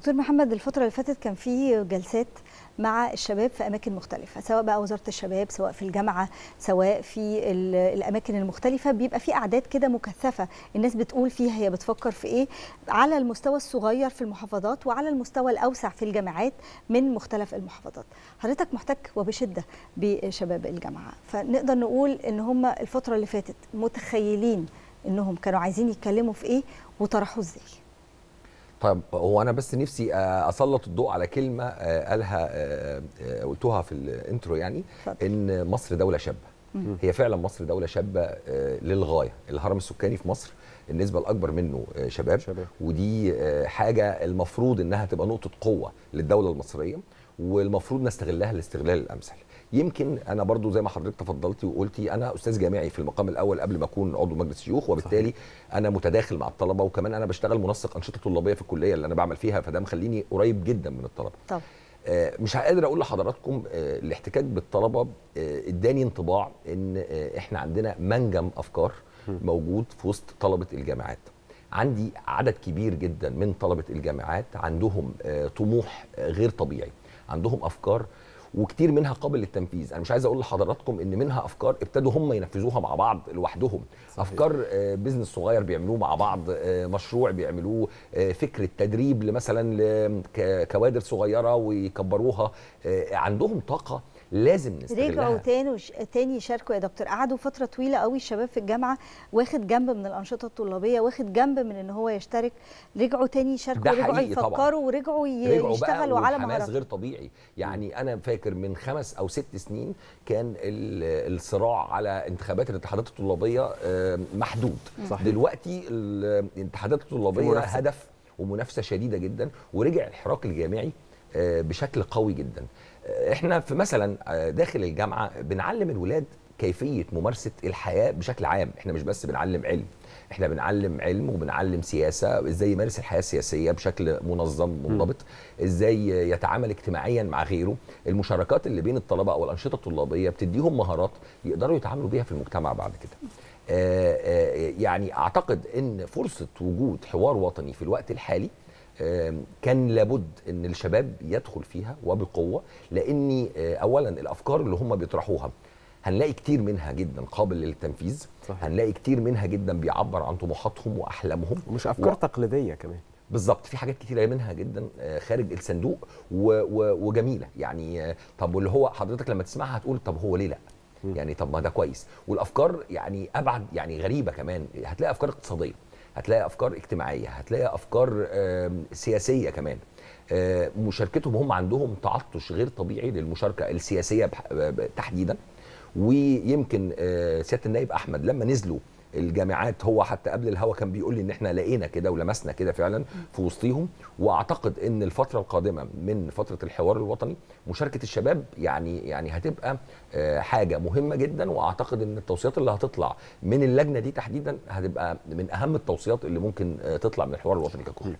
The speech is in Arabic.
دكتور محمد الفترة اللي فاتت كان في جلسات مع الشباب في أماكن مختلفة سواء بقى وزارة الشباب سواء في الجامعة سواء في الأماكن المختلفة بيبقى في أعداد كده مكثفة الناس بتقول فيها هي بتفكر في إيه على المستوى الصغير في المحافظات وعلى المستوى الأوسع في الجامعات من مختلف المحافظات حضرتك محتك وبشدة بشباب الجامعة فنقدر نقول إن هم الفترة اللي فاتت متخيلين إنهم كانوا عايزين يتكلموا في إيه وطرحوا إزاي طيب هو انا بس نفسي آه، اسلط الضوء على كلمه آه، قالها آه، قلتوها في الانترو يعني ان مصر دوله شابه هي فعلا مصر دوله شابه للغايه الهرم السكاني في مصر النسبه الاكبر منه شباب, شباب. ودي حاجه المفروض انها تبقى نقطه قوه للدوله المصريه والمفروض نستغلها الاستغلال الامثل يمكن انا برضو زي ما حضرتك تفضلتي وقلتي انا استاذ جامعي في المقام الاول قبل ما اكون عضو مجلس الشيوخ وبالتالي صحيح. انا متداخل مع الطلبه وكمان انا بشتغل منسق انشطه طلابيه في الكليه اللي انا بعمل فيها فده مخليني قريب جدا من الطلبه طب. آه، مش قادر اقول لحضراتكم آه، الاحتكاك بالطلبه آه، اداني انطباع ان احنا عندنا منجم افكار موجود في وسط طلبه الجامعات عندي عدد كبير جدا من طلبه الجامعات عندهم طموح غير طبيعي عندهم افكار وكتير منها قابل للتنفيذ انا مش عايز اقول لحضراتكم ان منها افكار ابتدوا هم ينفذوها مع بعض لوحدهم صحيح. افكار بزنس آه، صغير بيعملوه مع بعض آه، مشروع بيعملوه آه، فكره تدريب مثلا لكوادر صغيره ويكبروها عندهم طاقه لازم نستغلها رجعوا تاني تاني يشاركوا يا دكتور قعدوا فتره طويله قوي الشباب في الجامعه واخد جنب من الانشطه الطلابيه واخد جنب من ان هو يشترك رجعوا تاني يشاركوا رجعوا يفكروا طبعًا. ورجعوا يشتغلوا على مهارات غير طبيعي يعني انا فاكر من خمس او ست سنين كان الصراع على انتخابات الاتحادات الطلابيه محدود صحيح. دلوقتي الاتحادات الطلابيه هدف ومنافسه شديده جدا ورجع الحراك الجامعي آه، بشكل قوي جدا آه، احنا في مثلا آه، داخل الجامعه بنعلم الولاد كيفيه ممارسه الحياه بشكل عام احنا مش بس بنعلم علم احنا بنعلم علم وبنعلم سياسه ازاي يمارس الحياه السياسيه بشكل منظم منضبط ازاي يتعامل اجتماعيا مع غيره المشاركات اللي بين الطلبه او الانشطه الطلابيه بتديهم مهارات يقدروا يتعاملوا بيها في المجتمع بعد كده يعني اعتقد ان فرصه وجود حوار وطني في الوقت الحالي كان لابد ان الشباب يدخل فيها وبقوه لاني آه، اولا الافكار اللي هم بيطرحوها هنلاقي كتير منها جدا قابل للتنفيذ صحيح. هنلاقي كتير منها جدا بيعبر عن طموحاتهم واحلامهم ومش افكار و... تقليديه كمان بالظبط في حاجات كتيره منها جدا آه، خارج الصندوق و... و... وجميله يعني آه، طب واللي هو حضرتك لما تسمعها هتقول طب هو ليه لا يعني طب ما ده كويس والافكار يعني ابعد يعني غريبه كمان هتلاقي افكار اقتصاديه هتلاقي افكار اجتماعيه هتلاقي افكار سياسيه كمان آه، مشاركتهم هم عندهم تعطش غير طبيعي للمشاركه السياسيه آه، تحديدا ويمكن آه، سياده النائب احمد لما نزلوا الجامعات هو حتى قبل الهوا كان بيقول لي ان احنا لقينا كده ولمسنا كده فعلا في وسطيهم واعتقد ان الفتره القادمه من فتره الحوار الوطني مشاركه الشباب يعني يعني هتبقى آه، حاجه مهمه جدا واعتقد ان التوصيات اللي هتطلع من اللجنه دي تحديدا هتبقى من اهم التوصيات اللي ممكن آه، تطلع من الحوار الوطني ككل